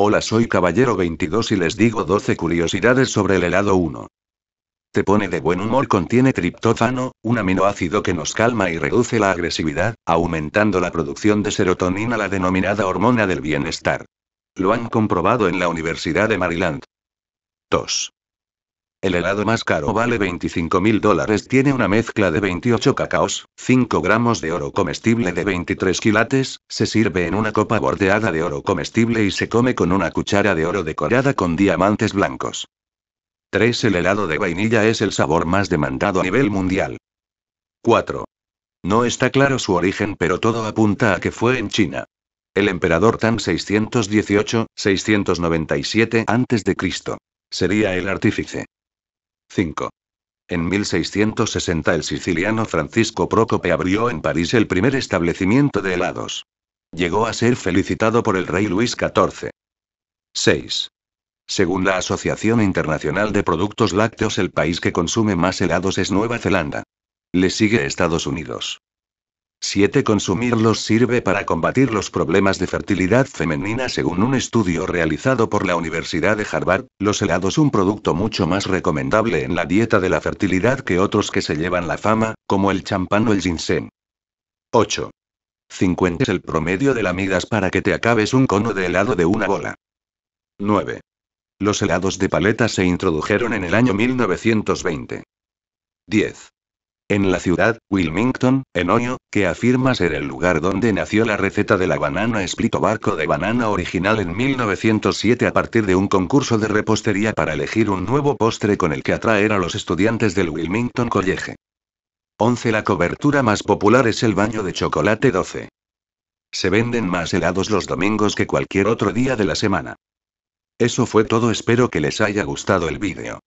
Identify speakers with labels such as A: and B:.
A: Hola, soy Caballero 22 y les digo 12 curiosidades sobre el helado 1. Te pone de buen humor, contiene triptófano, un aminoácido que nos calma y reduce la agresividad, aumentando la producción de serotonina, la denominada hormona del bienestar. Lo han comprobado en la Universidad de Maryland. 2. El helado más caro vale 25 mil dólares. Tiene una mezcla de 28 cacaos, 5 gramos de oro comestible de 23 quilates, se sirve en una copa bordeada de oro comestible y se come con una cuchara de oro decorada con diamantes blancos. 3. El helado de vainilla es el sabor más demandado a nivel mundial. 4. No está claro su origen, pero todo apunta a que fue en China. El emperador Tan 618-697 a.C. sería el artífice. 5. En 1660 el siciliano Francisco Procope abrió en París el primer establecimiento de helados. Llegó a ser felicitado por el rey Luis XIV. 6. Según la Asociación Internacional de Productos Lácteos, el país que consume más helados es Nueva Zelanda. Le sigue Estados Unidos. 7. Consumirlos sirve para combatir los problemas de fertilidad femenina según un estudio realizado por la Universidad de Harvard, los helados un producto mucho más recomendable en la dieta de la fertilidad que otros que se llevan la fama, como el champán o el ginseng. 8. 50 es el promedio de la migas para que te acabes un cono de helado de una bola. 9. Los helados de paleta se introdujeron en el año 1920. 10. En la ciudad, Wilmington, en Ohio, que afirma ser el lugar donde nació la receta de la banana split o barco de banana original en 1907 a partir de un concurso de repostería para elegir un nuevo postre con el que atraer a los estudiantes del Wilmington College. 11. La cobertura más popular es el baño de chocolate 12. Se venden más helados los domingos que cualquier otro día de la semana. Eso fue todo, espero que les haya gustado el vídeo.